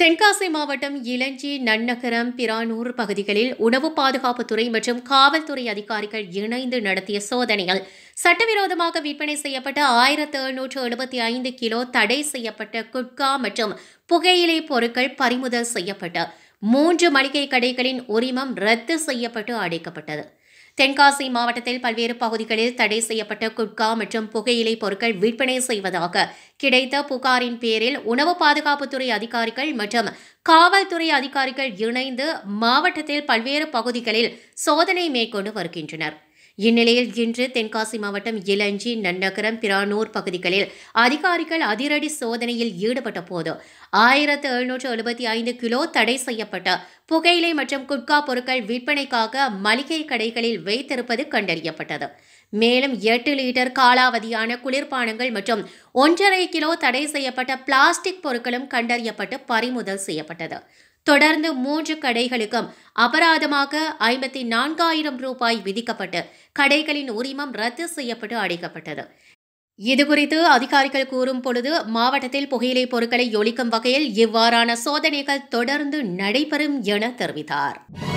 தென்காசி மாவட்டம் இளஞ்சி நன்னகரம் பிரானூர் பகுதிகளில் உணவு பாதுகாப்புத்துறை மற்றும் காவல்துறை அதிகாரிகள் இணைந்து நடத்திய சோதனைகள் சட்டவிரோதமாக விற்பனை செய்யப்பட்ட ஆயிரத்து எழுநூற்று எழுபத்தி ஐந்து கிலோ தடை செய்யப்பட்ட குட்கா மற்றும் புகையிலை பொருட்கள் பறிமுதல் செய்யப்பட்ட மூன்று மளிகை கடைகளின் உரிமம் ரத்து செய்யப்பட்டு அடைக்கப்பட்டது தென்காசி மாவட்டத்தில் பல்வேறு பகுதிகளில் தடை செய்யப்பட்ட குட்கா மற்றும் புகையிலை பொருட்கள் விற்பனை செய்வதாக கிடைத்த புகாரின் பேரில் உணவு பாதுகாப்புத்துறை அதிகாரிகள் மற்றும் காவல்துறை அதிகாரிகள் இணைந்து மாவட்டத்தில் பல்வேறு பகுதிகளில் சோதனை மேற்கொண்டு வருகின்றனர் இந்நிலையில் இன்று தென்காசி மாவட்டம் இளஞ்சி நன்னகரம் பிரானூர் பகுதிகளில் அதிகாரிகள் அதிரடி சோதனையில் ஈடுபட்ட போது ஆயிரத்து எழுநூற்று எழுபத்தி ஐந்து கிலோ தடை செய்யப்பட்ட புகையிலை மற்றும் குட்கா பொருட்கள் விற்பனைக்காக மளிகை கடைகளில் வைத்திருப்பது கண்டறியப்பட்டது மேலும் எட்டு லிட்டர் காலாவதியான குளிர்பானங்கள் மற்றும் ஒன்றரை கிலோ தடை செய்யப்பட்ட பிளாஸ்டிக் பொருட்களும் கண்டறியப்பட்டு பறிமுதல் செய்யப்பட்டது தொடர்ந்து மூன்று கடைகளுக்கும் அபராதமாக ஐம்பத்தி நான்காயிரம் ரூபாய் விதிக்கப்பட்டு கடைகளின் உரிமம் ரத்து செய்யப்பட்டு அடைக்கப்பட்டது இதுகுறித்து அதிகாரிகள் கூறும் பொழுது மாவட்டத்தில் புகையிலை பொருட்களை ஒழிக்கும் வகையில் இவ்வாறான சோதனைகள் தொடர்ந்து நடைபெறும் என தெரிவித்தாா்